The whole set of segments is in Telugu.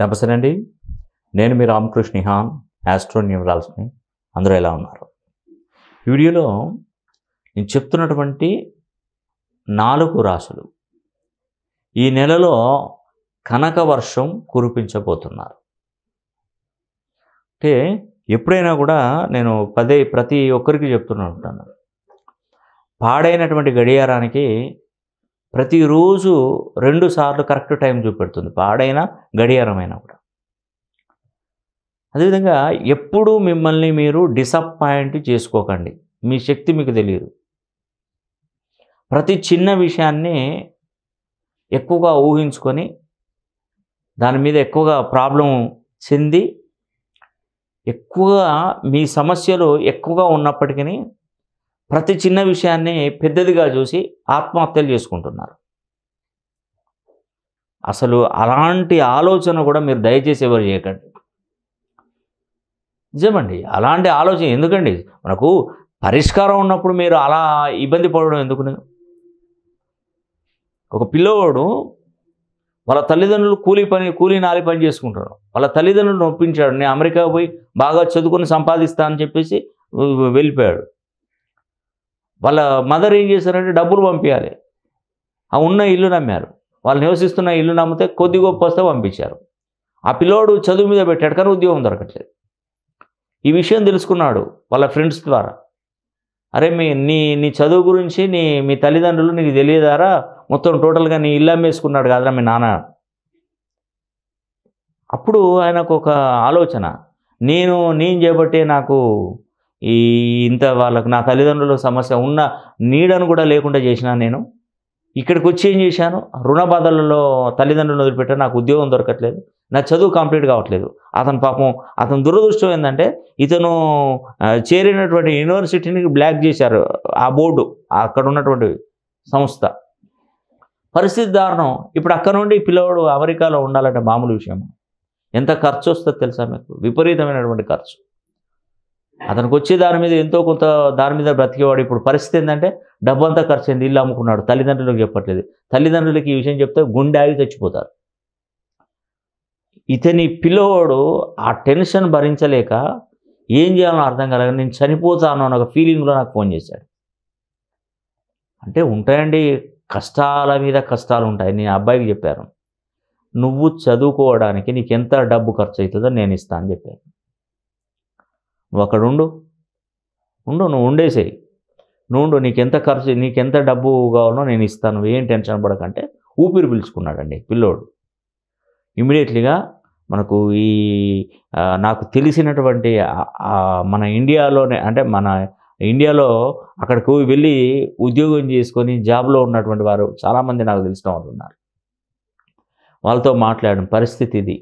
నమస్తే అండి నేను మీ హాన్ యాస్ట్రో న్యూమరాల్స్ని అందరూ ఎలా ఉన్నారు వీడియోలో నేను చెప్తున్నటువంటి నాలుగు రాశులు ఈ నెలలో కనక వర్షం కురిపించబోతున్నారు అంటే ఎప్పుడైనా కూడా నేను పదే ప్రతి ఒక్కరికి చెప్తున్నా ఉంటాను పాడైనటువంటి గడియారానికి ప్రతిరోజు రెండు సార్లు కరెక్ట్ టైం చూపెడుతుంది పాడైనా గడియారమైనా కూడా అదేవిధంగా ఎప్పుడూ మిమ్మల్ని మీరు డిసప్పాయింట్ చేసుకోకండి మీ శక్తి మీకు తెలియదు ప్రతి చిన్న విషయాన్ని ఎక్కువగా ఊహించుకొని దాని మీద ఎక్కువగా ప్రాబ్లం చెంది ఎక్కువగా మీ సమస్యలు ఎక్కువగా ఉన్నప్పటికీ ప్రతి చిన్న విషయాన్ని పెద్దదిగా చూసి ఆత్మహత్యలు చేసుకుంటున్నారు అసలు అలాంటి ఆలోచన కూడా మీరు దయచేసి ఎవరు చేయకండి నిజమండి అలాంటి ఆలోచన ఎందుకండి మనకు పరిష్కారం ఉన్నప్పుడు మీరు అలా ఇబ్బంది పడడం ఎందుకు ఒక పిల్లవాడు వాళ్ళ తల్లిదండ్రులు కూలీ పని కూలీ నాలి పని చేసుకుంటారు వాళ్ళ తల్లిదండ్రులు నొప్పించాడు నేను అమెరికా పోయి బాగా చదువుకొని సంపాదిస్తా అని చెప్పేసి వెళ్ళిపోయాడు వాళ్ళ మదర్ ఏం చేశారంటే డబ్బులు పంపించాలి ఆ ఉన్న ఇల్లు నమ్మారు వాళ్ళు నివసిస్తున్న ఇల్లు నమ్మితే కొద్ది గొప్ప వస్తే పంపించారు ఆ పిల్లోడు చదువు మీద పెట్టాడు కానీ ఉద్యోగం దొరకట్లేదు ఈ విషయం తెలుసుకున్నాడు వాళ్ళ ఫ్రెండ్స్ ద్వారా అరే మీ నీ నీ చదువు గురించి నీ మీ తల్లిదండ్రులు నీకు తెలియదారా మొత్తం టోటల్గా నీ ఇల్లు అమ్మేసుకున్నాడు కాదురా మీ నాన్న అప్పుడు ఆయనకు ఒక ఆలోచన నేను నేను చేపట్టే నాకు ఈ ఇంత వాళ్ళకు నా తల్లిదండ్రులకు సమస్య ఉన్న నీడను కూడా లేకుండా చేసిన నేను ఇక్కడికి వచ్చి ఏం చేశాను రుణ బాధలలో తల్లిదండ్రులను వదిలిపెట్ట నాకు ఉద్యోగం దొరకట్లేదు నా చదువు కంప్లీట్ కావట్లేదు అతను పాపం అతను దురదృష్టం ఏంటంటే ఇతను చేరినటువంటి యూనివర్సిటీని బ్లాక్ చేశారు ఆ బోర్డు అక్కడ ఉన్నటువంటి సంస్థ పరిస్థితి దారుణం ఇప్పుడు అక్కడ నుండి పిల్లవాడు అమెరికాలో ఉండాలంటే మామూలు విషయం ఎంత ఖర్చు వస్తుందో తెలుసా మీకు విపరీతమైనటువంటి ఖర్చు అతనికి వచ్చే దాని మీద ఎంతో కొంత దాని మీద బ్రతికేవాడు ఇప్పుడు పరిస్థితి ఏంటంటే డబ్బంతా ఖర్చు అయింది ఇల్లు అమ్ముకున్నాడు తల్లిదండ్రులకు చెప్పట్లేదు తల్లిదండ్రులకి ఈ విషయం చెప్తే గుండె ఆగి చచ్చిపోతారు ఇతని పిల్లవాడు ఆ టెన్షన్ భరించలేక ఏం చేయాలో అర్థం కలగ నేను చనిపోతాను అని ఒక ఫీలింగ్లో నాకు ఫోన్ చేశాడు అంటే ఉంటాయండి కష్టాల మీద కష్టాలు ఉంటాయి నేను అబ్బాయికి చెప్పాను నువ్వు చదువుకోవడానికి నీకు ఎంత డబ్బు ఖర్చు అవుతుందో నేను ఇస్తాను అని చెప్పాను నువ్వు అక్కడ ఉండు ఉండు నువ్వు ఉండేసేయి నువ్వు నీకెంత ఖర్చు నీకెంత డబ్బు కావాలో నేను ఇస్తాను ఏం టెన్షన్ పడకంటే ఊపిరి పీల్చుకున్నాడండి పిల్లోడు ఇమీడియట్లీగా మనకు ఈ నాకు తెలిసినటువంటి మన ఇండియాలోనే అంటే మన ఇండియాలో అక్కడికి వెళ్ళి ఉద్యోగం చేసుకొని జాబ్లో ఉన్నటువంటి వారు చాలామంది నాకు తెలిసిన వాళ్ళు ఉన్నారు వాళ్ళతో మాట్లాడిన పరిస్థితి ఇది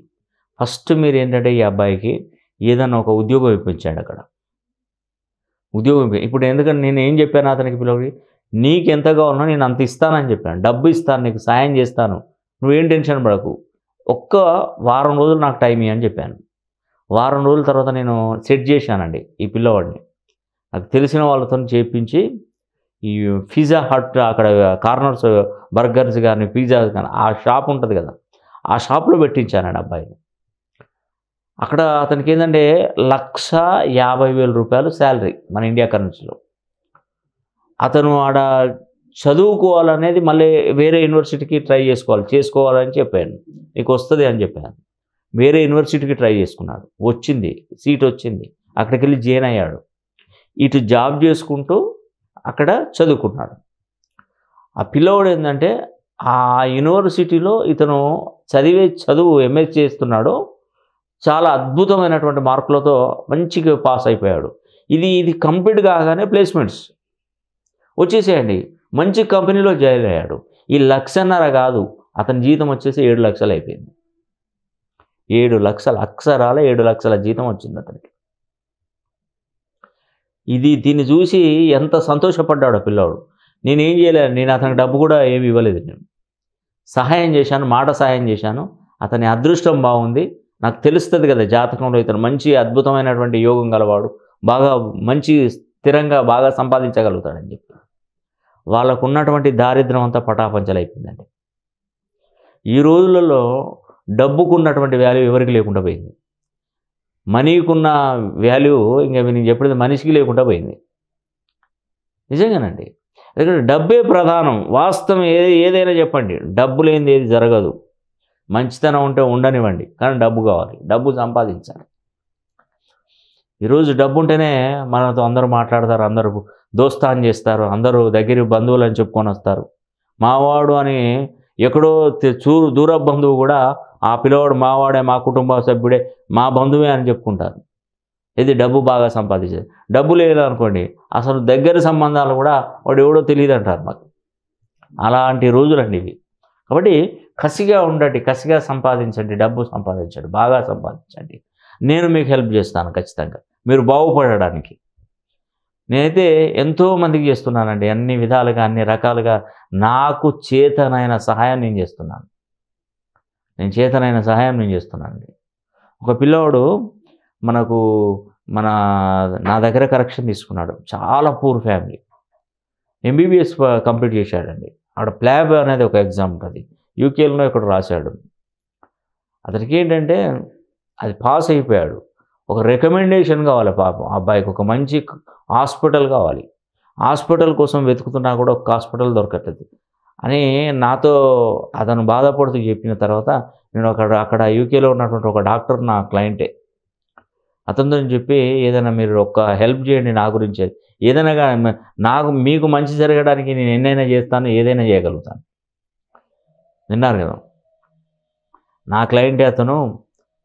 ఫస్ట్ మీరు ఏంటంటే ఈ అబ్బాయికి ఏదన్నా ఒక ఉద్యోగం ఇప్పించాడు అక్కడ ఉద్యోగం ఇప్పుడు ఎందుకంటే నేను ఏం చెప్పాను అతనికి పిల్లవాడికి నీకు ఎంతగా ఉన్నా నేను అంత ఇస్తానని చెప్పాను డబ్బు ఇస్తాను నీకు సాయం చేస్తాను నువ్వేం టెన్షన్ పడకు ఒక్క వారం రోజులు నాకు టైం అని చెప్పాను వారం రోజుల తర్వాత నేను సెట్ చేశానండి ఈ పిల్లవాడిని నాకు తెలిసిన వాళ్ళతో చేపించి ఈ పిజ్జా హట్ అక్కడ కార్నర్స్ బర్గర్స్ కానీ పిజ్జాస్ కానీ ఆ షాప్ ఉంటుంది కదా ఆ షాప్లో పెట్టించానండి అబ్బాయిని అక్కడ అతనికి ఏంటంటే లక్ష యాభై వేల రూపాయలు శాలరీ మన ఇండియా కరెన్సీలో అతను ఆడ చదువుకోవాలనేది మళ్ళీ వేరే యూనివర్సిటీకి ట్రై చేసుకోవాలి చేసుకోవాలని చెప్పాను నీకు వస్తుంది అని చెప్పాను వేరే యూనివర్సిటీకి ట్రై చేసుకున్నాడు వచ్చింది సీట్ వచ్చింది అక్కడికి వెళ్ళి జాయిన్ అయ్యాడు ఇటు జాబ్ చేసుకుంటూ అక్కడ చదువుకున్నాడు ఆ పిల్లవాడు ఏంటంటే ఆ యూనివర్సిటీలో ఇతను చదివే చదువు ఎంఎస్ చేస్తున్నాడో చాలా అద్భుతమైనటువంటి మార్కులతో మంచిగా పాస్ అయిపోయాడు ఇది ఇది కంప్లీట్ కాగానే ప్లేస్మెంట్స్ వచ్చేసేయండి మంచి కంపెనీలో జాయిన్ అయ్యాడు ఈ లక్షన్నర కాదు అతని జీతం వచ్చేసి ఏడు లక్షలు అయిపోయింది ఏడు లక్షల అక్షరాల ఏడు లక్షల జీతం వచ్చింది అతనికి ఇది దీన్ని చూసి ఎంత సంతోషపడ్డాడు పిల్లవాడు నేనేం చేయలేను నేను అతనికి డబ్బు కూడా ఏమి ఇవ్వలేదు నేను సహాయం చేశాను మాట సహాయం చేశాను అతని అదృష్టం బాగుంది నాకు తెలుస్తుంది కదా జాతకంలో ఇతను మంచి అద్భుతమైనటువంటి యోగం గలవాడు బాగా మంచి స్థిరంగా బాగా సంపాదించగలుగుతాడని చెప్పి వాళ్ళకు ఉన్నటువంటి దారిద్రం అంతా పటాపంచలైపోయిందండి ఈ రోజులలో డబ్బుకు ఉన్నటువంటి వాల్యూ ఎవరికి లేకుండా పోయింది మనీకున్న వాల్యూ ఇంకా నేను చెప్పేది మనిషికి లేకుండా పోయింది నిజంగానండి ఎందుకంటే డబ్బే ప్రధానం వాస్తవం ఏది ఏదైనా చెప్పండి డబ్బు లేనిది ఏది జరగదు మంచితనం ఉంటే ఉండనివ్వండి కానీ డబ్బు కావాలి డబ్బు సంపాదించాలి ఈరోజు డబ్బు ఉంటేనే మనతో అందరూ మాట్లాడతారు అందరూ దోస్తాన్ చేస్తారు అందరూ దగ్గర బంధువులు అని చెప్పుకొని వస్తారు మావాడు అని ఎక్కడో చూరు దూర బంధువు కూడా ఆ పిల్లవాడు మావాడే మా కుటుంబ సభ్యుడే మా బంధువే అని చెప్పుకుంటారు ఇది డబ్బు బాగా సంపాదించేది డబ్బు లేదనుకోండి అసలు దగ్గర సంబంధాలు కూడా వాడు ఎవడో తెలియదు అంటారు మాకు అలాంటి రోజులండి ఇవి కాబట్టి కసిగా ఉండండి కసిగా సంపాదించండి డబ్బు సంపాదించండి బాగా సంపాదించండి నేను మీకు హెల్ప్ చేస్తాను ఖచ్చితంగా మీరు బాగుపడడానికి నేనైతే ఎంతో మందికి చేస్తున్నానండి అన్ని విధాలుగా అన్ని రకాలుగా నాకు చేతనైన సహాయం నేను చేస్తున్నాను నేను చేతనైన సహాయం నేను చేస్తున్నానండి ఒక పిల్లవాడు మనకు మన నా దగ్గర కరెక్షన్ తీసుకున్నాడు చాలా పూర్ ఫ్యామిలీ ఎంబీబీఎస్ కంప్లీట్ చేశాడండి ఆడ ప్లాబ్ అనేది ఒక ఎగ్జామ్ ఉంటుంది యూకేలో ఇక్కడ రాశాడు అతనికి ఏంటంటే అది పాస్ అయిపోయాడు ఒక రికమెండేషన్ కావాలి పాపం అబ్బాయికి ఒక మంచి హాస్పిటల్ కావాలి హాస్పిటల్ కోసం వెతుకుతున్నా కూడా ఒక హాస్పిటల్ దొరకట్లేదు అని నాతో అతను బాధపడుతూ చెప్పిన తర్వాత నేను అక్కడ అక్కడ యూకేలో ఉన్నటువంటి ఒక డాక్టర్ నా క్లయింటే అతనితో చెప్పి ఏదైనా మీరు ఒక హెల్ప్ చేయండి నా గురించి ఏదైనా నాకు మీకు మంచి జరగడానికి నేను ఎన్నైనా చేస్తాను ఏదైనా చేయగలుగుతాను విన్నారు కదా నా క్లయింట్ అతను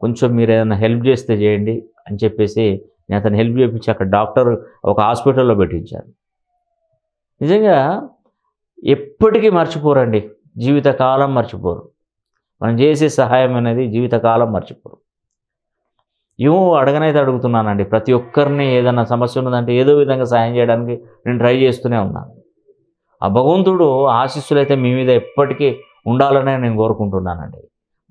కొంచెం మీరు ఏదైనా హెల్ప్ చేస్తే చేయండి అని చెప్పేసి నేను అతను హెల్ప్ చేయించి అక్కడ డాక్టర్ ఒక హాస్పిటల్లో పెట్టించాను నిజంగా ఎప్పటికీ మర్చిపోరండి జీవితకాలం మర్చిపోరు మనం చేసే సహాయం అనేది జీవితకాలం మర్చిపోరు ఏమో అడగనైతే అడుగుతున్నానండి ప్రతి ఒక్కరిని ఏదైనా సమస్య ఉన్నదంటే ఏదో విధంగా సహాయం చేయడానికి నేను ట్రై చేస్తూనే ఉన్నాను ఆ భగవంతుడు ఆశీస్సులైతే మీ మీద ఎప్పటికీ ఉండాలనే నేను కోరుకుంటున్నానండి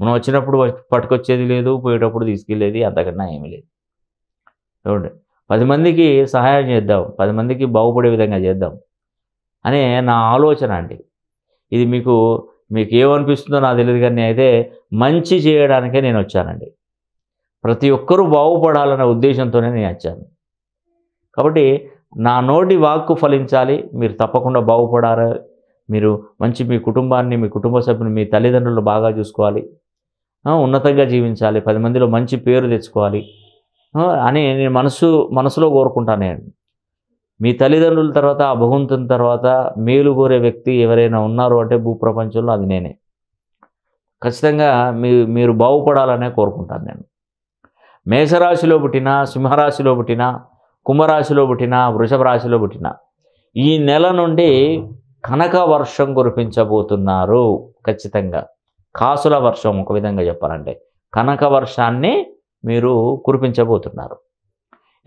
మనం వచ్చినప్పుడు పట్టుకొచ్చేది లేదు పోయేటప్పుడు తీసుకెళ్ళేది అంతకన్నా ఏమి లేదు చూడండి పది మందికి సహాయం చేద్దాం పది మందికి బాగుపడే విధంగా చేద్దాం అనే నా ఆలోచన అండి ఇది మీకు మీకు ఏమనిపిస్తుందో నాకు తెలియదు కానీ అయితే మంచి చేయడానికే నేను వచ్చానండి ప్రతి ఒక్కరూ బాగుపడాలనే ఉద్దేశంతోనే నేను వచ్చాను కాబట్టి నా నోటి వాక్కు ఫలించాలి మీరు తప్పకుండా బాగుపడాలి మీరు మంచి మీ కుటుంబాన్ని మీ కుటుంబ సభ్యుని మీ తల్లిదండ్రులు బాగా చూసుకోవాలి ఉన్నతంగా జీవించాలి పది మందిలో మంచి పేరు తెచ్చుకోవాలి అని నేను మనసు మనసులో కోరుకుంటాను మీ తల్లిదండ్రుల తర్వాత ఆ భగవంతుని తర్వాత మేలు కోరే వ్యక్తి ఎవరైనా ఉన్నారు అంటే భూప్రపంచంలో అది నేనే ఖచ్చితంగా మీ మీరు బాగుపడాలనే కోరుకుంటాను నేను మేషరాశిలో పుట్టిన సింహరాశిలో పుట్టిన కుంభరాశిలో పుట్టిన వృషభ రాశిలో పుట్టిన ఈ నెల నుండి కనక వర్షం కురిపించబోతున్నారు ఖచ్చితంగా కాసుల వర్షం ఒక విధంగా చెప్పాలంటే కనక వర్షాన్ని మీరు కురిపించబోతున్నారు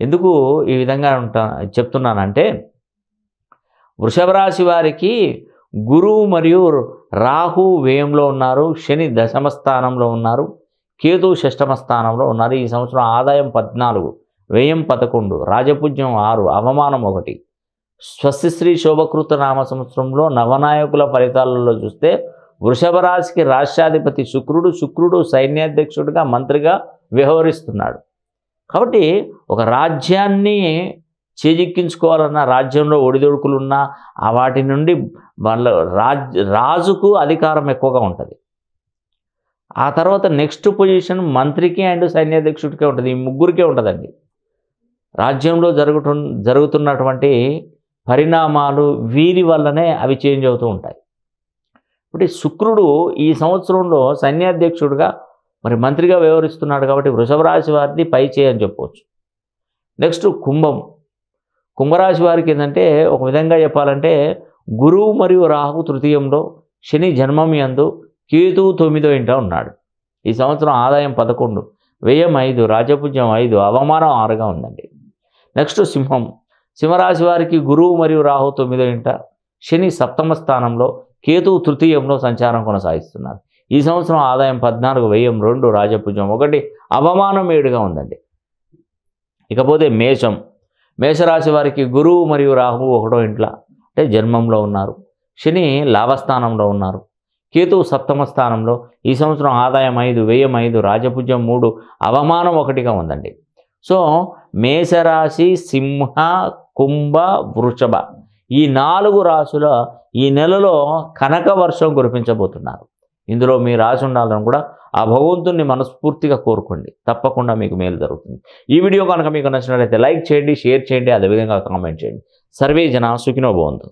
ఎందుకు ఈ విధంగా ఉంటా చెప్తున్నానంటే వృషభ రాశి వారికి గురువు మరియు రాహు వ్యయంలో ఉన్నారు శని దశమ స్థానంలో ఉన్నారు కేతు షష్టమ స్థానంలో ఉన్నారు ఈ సంవత్సరం ఆదాయం పద్నాలుగు వ్యయం పదకొండు రాజపూజ్యం ఆరు అవమానం ఒకటి స్వస్తిశ్రీ శోభకృత నామ సంవత్సరంలో నవనాయకుల ఫలితాలలో చూస్తే వృషభ రాశికి రాష్ట్రాధిపతి శుక్రుడు శుక్రుడు సైన్యాధ్యక్షుడిగా మంత్రిగా వ్యవహరిస్తున్నాడు కాబట్టి ఒక రాజ్యాన్ని చేజిక్కించుకోవాలన్న రాజ్యంలో ఒడిదొడుకులున్నా ఆ వాటి నుండి వాళ్ళ రాజ్ రాజుకు అధికారం ఎక్కువగా ఉంటుంది ఆ తర్వాత నెక్స్ట్ పొజిషన్ మంత్రికి అండ్ సైన్యాధ్యక్షుడికే ఉంటుంది ఈ ముగ్గురికే ఉంటుందండి రాజ్యంలో జరుగుతు జరుగుతున్నటువంటి పరిణామాలు వీరి వల్లనే అవి చేంజ్ అవుతూ ఉంటాయి కాబట్టి శుక్రుడు ఈ సంవత్సరంలో సైన్యాధ్యక్షుడిగా మరి మంత్రిగా వ్యవహరిస్తున్నాడు కాబట్టి వృషభ రాశి వారిని పై చేయని చెప్పవచ్చు నెక్స్ట్ కుంభం కుంభరాశి వారికి ఏంటంటే ఒక విధంగా చెప్పాలంటే గురువు మరియు రాహు తృతీయంలో శని జన్మం ఎందు కేతు తొమ్మిదో ఇంట ఉన్నాడు ఈ సంవత్సరం ఆదాయం పదకొండు వ్యయం ఐదు రాజపుజ్యం ఐదు అవమానం ఆరుగా ఉందండి నెక్స్ట్ సింహం సింహరాశి వారికి గురువు మరియు రాహు తొమ్మిదో ఇంట శని సప్తమ స్థానంలో కేతు తృతీయంలో సంచారం కొనసాగిస్తున్నారు ఈ సంవత్సరం ఆదాయం పద్నాలుగు వ్యయం రెండు రాజపుజం ఒకటి అవమానం ఏడుగా ఉందండి ఇకపోతే మేషం మేషరాశి వారికి గురువు మరియు రాహువు ఒకటో ఇంట్లో అంటే జన్మంలో ఉన్నారు శని లాభస్థానంలో ఉన్నారు కేతు సప్తమ స్థానంలో ఈ సంవత్సరం ఆదాయం ఐదు వ్యయం ఐదు రాజపుజం మూడు అవమానం ఒకటిగా ఉందండి సో మేషరాశి సింహ కుంభ వృషభ ఈ నాలుగు రాశుల ఈ నెలలో కనక వర్షం కురిపించబోతున్నారు ఇందులో మీ రాశి ఉండాలని కూడా ఆ భగవంతుణ్ణి మనస్ఫూర్తిగా కోరుకోండి తప్పకుండా మీకు మేలు జరుగుతుంది ఈ వీడియో కనుక మీకు నచ్చినట్లయితే లైక్ చేయండి షేర్ చేయండి అదేవిధంగా కామెంట్ చేయండి సర్వే జన సుఖినో భవంతు